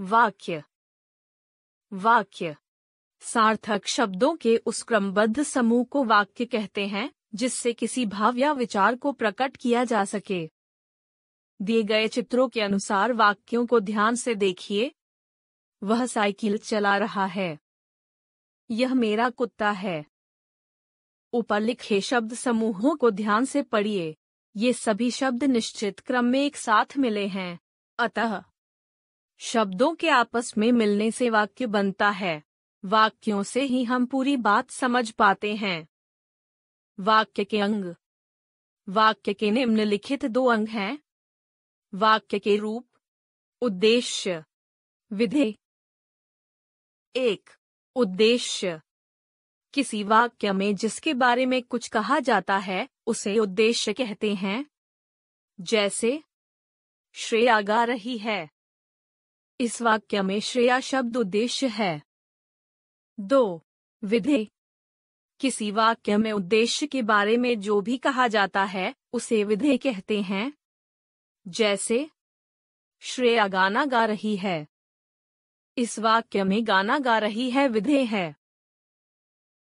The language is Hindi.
वाक्य वाक्य सार्थक शब्दों के उस क्रमबद्ध समूह को वाक्य कहते हैं जिससे किसी भाव या विचार को प्रकट किया जा सके दिए गए चित्रों के अनुसार वाक्यों को ध्यान से देखिए वह साइकिल चला रहा है यह मेरा कुत्ता है ऊपर लिखे शब्द समूहों को ध्यान से पढ़िए ये सभी शब्द निश्चित क्रम में एक साथ मिले हैं अतः शब्दों के आपस में मिलने से वाक्य बनता है वाक्यों से ही हम पूरी बात समझ पाते हैं वाक्य के अंग वाक्य के निम्नलिखित दो अंग हैं वाक्य के रूप उद्देश्य विधे एक उद्देश्य किसी वाक्य में जिसके बारे में कुछ कहा जाता है उसे उद्देश्य कहते हैं जैसे श्रेया गा रही है इस वाक्य में श्रेया शब्द उद्देश्य है दो विधे किसी वाक्य में उद्देश्य के बारे में जो भी कहा जाता है उसे विधे कहते हैं जैसे श्रेया गाना गा रही है इस वाक्य में गाना गा रही है विधे है